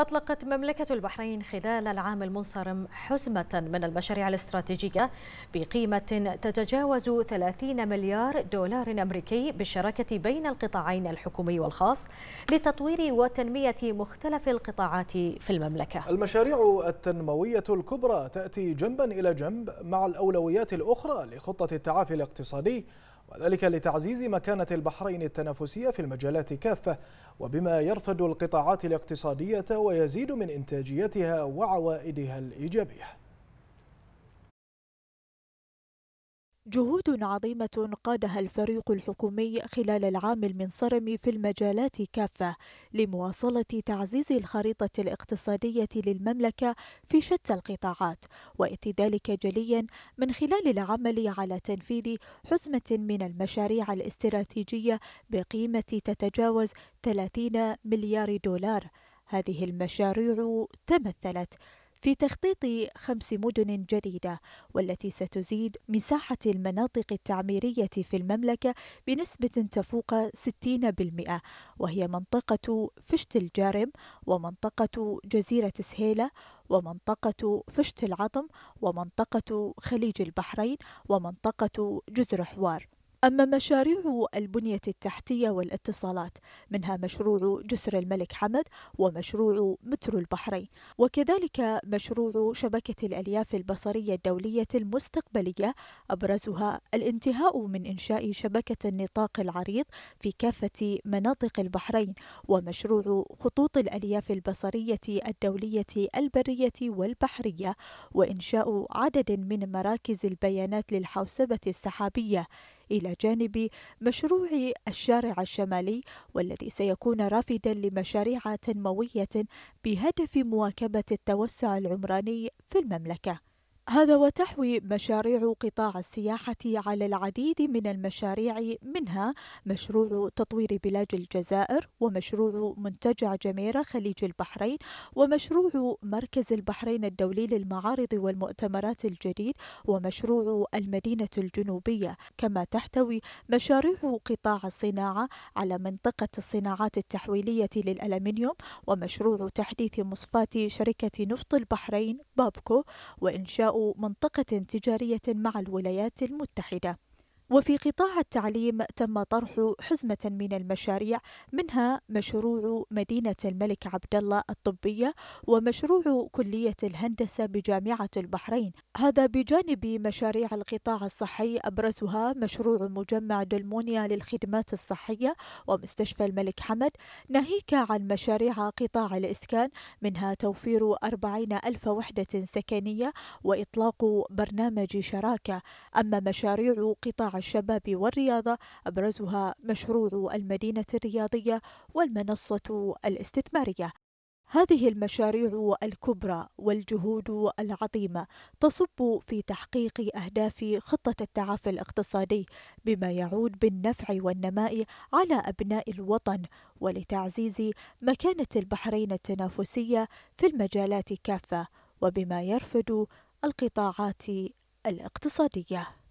أطلقت مملكة البحرين خلال العام المنصرم حزمة من المشاريع الاستراتيجية بقيمة تتجاوز 30 مليار دولار أمريكي بالشراكة بين القطاعين الحكومي والخاص لتطوير وتنمية مختلف القطاعات في المملكة المشاريع التنموية الكبرى تأتي جنبا إلى جنب مع الأولويات الأخرى لخطة التعافي الاقتصادي وذلك لتعزيز مكانة البحرين التنافسية في المجالات كافة وبما يرفد القطاعات الاقتصادية ويزيد من إنتاجيتها وعوائدها الإيجابية جهود عظيمة قادها الفريق الحكومي خلال العام المنصرم في المجالات كافة لمواصلة تعزيز الخريطة الاقتصادية للمملكة في شتى القطاعات وإتي ذلك جليا من خلال العمل على تنفيذ حزمة من المشاريع الاستراتيجية بقيمة تتجاوز 30 مليار دولار هذه المشاريع تمثلت في تخطيط خمس مدن جديدة والتي ستزيد مساحة المناطق التعميرية في المملكة بنسبة تفوق 60% وهي منطقة فشت الجارم ومنطقة جزيرة سهيلة ومنطقة فشت العظم ومنطقة خليج البحرين ومنطقة جزر حوار أما مشاريع البنية التحتية والاتصالات منها مشروع جسر الملك حمد ومشروع مترو البحرين وكذلك مشروع شبكة الألياف البصرية الدولية المستقبلية أبرزها الانتهاء من إنشاء شبكة النطاق العريض في كافة مناطق البحرين ومشروع خطوط الألياف البصرية الدولية البرية والبحرية وإنشاء عدد من مراكز البيانات للحوسبة السحابية إلى جانب مشروع الشارع الشمالي والذي سيكون رافدا لمشاريع تنموية بهدف مواكبة التوسع العمراني في المملكة هذا وتحوي مشاريع قطاع السياحة على العديد من المشاريع منها مشروع تطوير بلاد الجزائر ومشروع منتجع جميرة خليج البحرين ومشروع مركز البحرين الدولي للمعارض والمؤتمرات الجديد ومشروع المدينة الجنوبية كما تحتوي مشاريع قطاع الصناعة على منطقة الصناعات التحويلية للألمنيوم ومشروع تحديث مصفاة شركة نفط البحرين بابكو وإنشاء منطقة تجارية مع الولايات المتحدة وفي قطاع التعليم تم طرح حزمة من المشاريع منها مشروع مدينة الملك عبد الله الطبية ومشروع كلية الهندسة بجامعة البحرين هذا بجانب مشاريع القطاع الصحي أبرزها مشروع مجمع دلمونيا للخدمات الصحية ومستشفى الملك حمد ناهيك عن مشاريع قطاع الإسكان منها توفير أربعين ألف وحدة سكنية وإطلاق برنامج شراكة أما مشاريع قطاع الشباب والرياضة أبرزها مشروع المدينة الرياضية والمنصة الاستثمارية هذه المشاريع الكبرى والجهود العظيمة تصب في تحقيق أهداف خطة التعافي الاقتصادي بما يعود بالنفع والنماء على أبناء الوطن ولتعزيز مكانة البحرين التنافسية في المجالات كافة وبما يرفد القطاعات الاقتصادية